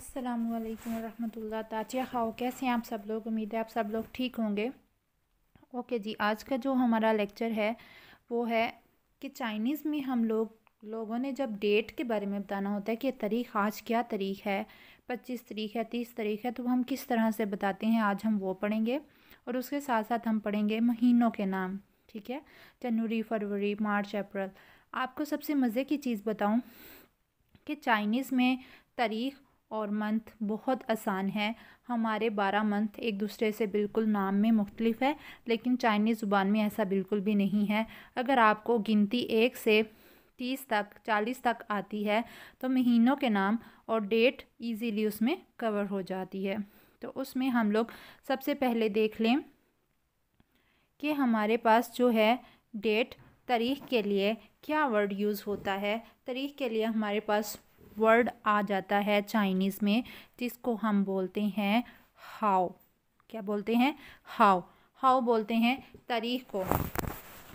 अस्सलाम वालेकुम रहमतुल्लाह ताजिया खाओ कैसे हैं आप सब लोग उम्मीद है आप सब लोग ठीक होंगे ओके जी आज का जो हमारा लेक्चर है वो है कि चाइनीज़ में हम लोग लोगों ने जब डेट के बारे में बताना होता है कि तारीख आज क्या तारीख है पच्चीस तारीख है तीस तारीख है तो हम किस तरह से बताते हैं आज हम वो पढ़ेंगे और उसके साथ साथ हम पढ़ेंगे महीनों के नाम ठीक है जनवरी फरवरी मार्च अप्रैल आपको सबसे मज़े की चीज़ बताऊँ कि चाइनीज़ में तारीख और मंथ बहुत आसान है हमारे बारह मंथ एक दूसरे से बिल्कुल नाम में मुख्तलिफ है लेकिन चाइनीज़ ज़ुबान में ऐसा बिल्कुल भी नहीं है अगर आपको गिनती एक से तीस तक चालीस तक आती है तो महीनों के नाम और डेट इजीली उसमें कवर हो जाती है तो उसमें हम लोग सबसे पहले देख लें कि हमारे पास जो है डेट तारीख के लिए क्या वर्ड यूज़ होता है तारीख के लिए हमारे पास वर्ड आ जाता है चाइनीज़ में जिसको हम बोलते हैं हाओ क्या बोलते हैं हाओ हाओ बोलते हैं तारीख को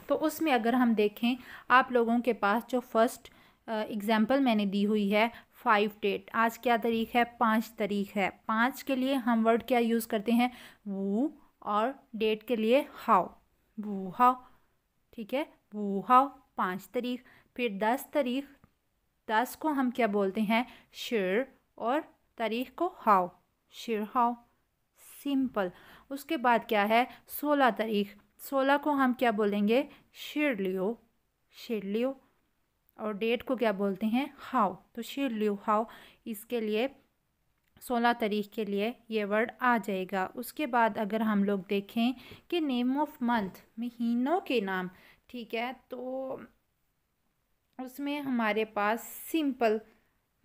तो उसमें अगर हम देखें आप लोगों के पास जो फर्स्ट एग्ज़ाम्पल मैंने दी हुई है फाइव डेट आज क्या तारीख है पाँच तारीख है पाँच के लिए हम वर्ड क्या यूज़ करते हैं वू और डेट के लिए हाओ वू हाओ ठीक है वो हाओ पाँच तारीख फिर दस तारीख दस को हम क्या बोलते हैं शेर और तारीख को हाओ शेर हाओ सिंपल उसके बाद क्या है सोलह तारीख सोलह को हम क्या बोलेंगे शेर लियो शेर लियो और डेट को क्या बोलते हैं हाओ तो शेर लियो हाओ इसके लिए सोलह तारीख के लिए ये वर्ड आ जाएगा उसके बाद अगर हम लोग देखें कि नेम ऑफ मंथ महीनों के नाम ठीक है तो उसमें हमारे पास सिंपल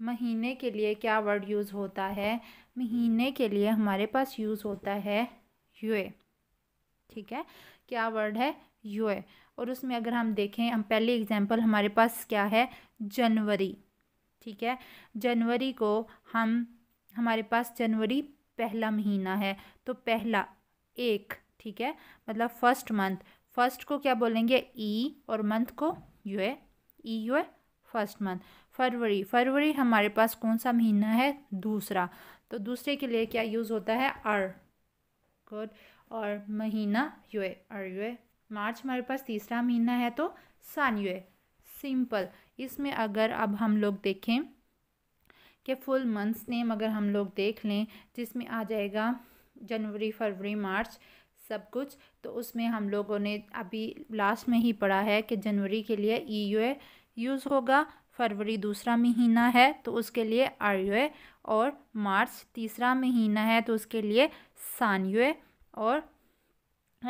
महीने के लिए क्या वर्ड यूज़ होता है महीने के लिए हमारे पास यूज़ होता है यूए ठीक है क्या वर्ड है यूए और उसमें अगर हम देखें हम पहले एग्जांपल हमारे पास क्या है जनवरी ठीक है जनवरी को हम हमारे पास जनवरी पहला महीना है तो पहला एक ठीक है मतलब फर्स्ट मंथ फर्स्ट को क्या बोलेंगे ई और मंथ को यूए ई यू फर्स्ट मंथ फरवरी फरवरी हमारे पास कौन सा महीना है दूसरा तो दूसरे के लिए क्या यूज़ होता है अर गुड और महीना आर अर युए मार्च हमारे पास तीसरा महीना है तो सन युए सिंपल इसमें अगर अब हम लोग देखें कि फुल मंथ्स नेम अगर हम लोग देख लें जिसमें आ जाएगा जनवरी फरवरी मार्च सब कुछ तो उसमें हम लोगों ने अभी लास्ट में ही पढ़ा है कि जनवरी के लिए ई यू ए यूज़ होगा फरवरी दूसरा महीना है तो उसके लिए आर यू ए और मार्च तीसरा महीना है तो उसके लिए सान यू ए और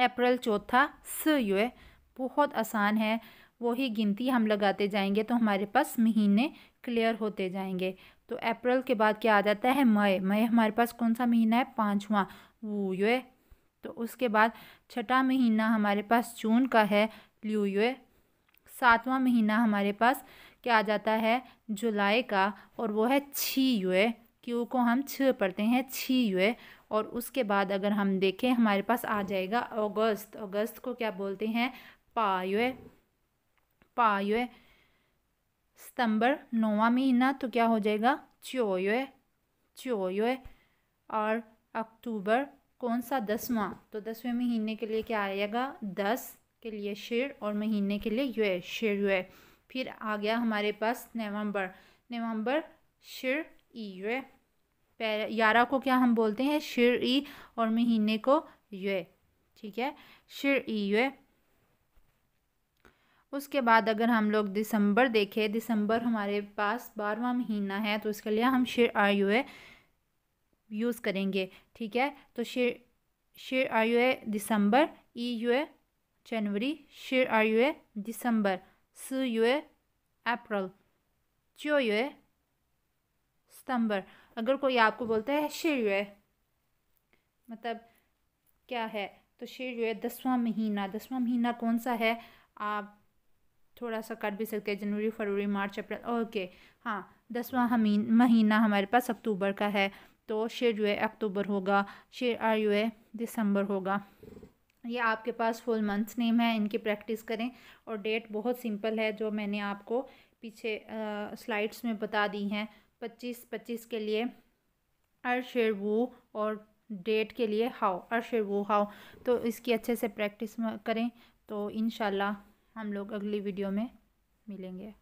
अप्रैल चौथा स यू ए बहुत आसान है वही गिनती हम लगाते जाएंगे तो हमारे पास महीने क्लियर होते जाएंगे तो अप्रैल के बाद क्या आ जाता है मई मई हमारे पास कौन सा महीना है पाँचवा वो यू तो उसके बाद छठा महीना हमारे पास जून का है ल्यूए सातवां महीना हमारे पास क्या आ जाता है जुलाई का और वो है छी यूए क्यू को हम छ पढ़ते हैं छी यूए और उसके बाद अगर हम देखें हमारे पास आ जाएगा अगस्त अगस्त को क्या बोलते हैं पायुए पायुए सितंबर नौवा महीना तो क्या हो जाएगा च्योयुए च्योयुए और अक्टूबर कौन सा दसवां तो दसवें महीने के लिए क्या आएगा दस के लिए शेर और महीने के लिए युए शेर यू फिर आ गया हमारे पास नवंबर नवंबर शिर ई युए ग्यारह को क्या हम बोलते हैं शेर ई और महीने को यु ठीक है शिर ई युए उसके बाद अगर हम लोग दिसंबर देखें दिसंबर हमारे पास बारहवा महीना है तो इसके लिए हम शेर आर युए यूज़ करेंगे ठीक है तो शेर शेर आर यू ए दिसंबर ई यू ए जनवरी शेर आर यू ए दिसंबर स यू ए अप्रैल चो यू ए सितंबर अगर कोई आपको बोलता है शेर यू ए मतलब क्या है तो शेर यू है दसवां महीना दसवां महीना कौन सा है आप थोड़ा सा कर भी सकते हैं जनवरी फरवरी मार्च अप्रैल ओके हाँ दसवां महीना हमारे पास अक्टूबर का है तो शेर जो है अक्टूबर होगा आर जो है दिसंबर होगा ये आपके पास फुल मंथ्स नेम है इनकी प्रैक्टिस करें और डेट बहुत सिंपल है जो मैंने आपको पीछे आ, स्लाइड्स में बता दी हैं पच्चीस पच्चीस के लिए अर शेर वो और डेट के लिए हाओ अर शेर वो हाओ तो इसकी अच्छे से प्रैक्टिस करें तो इन हम लोग अगली वीडियो में मिलेंगे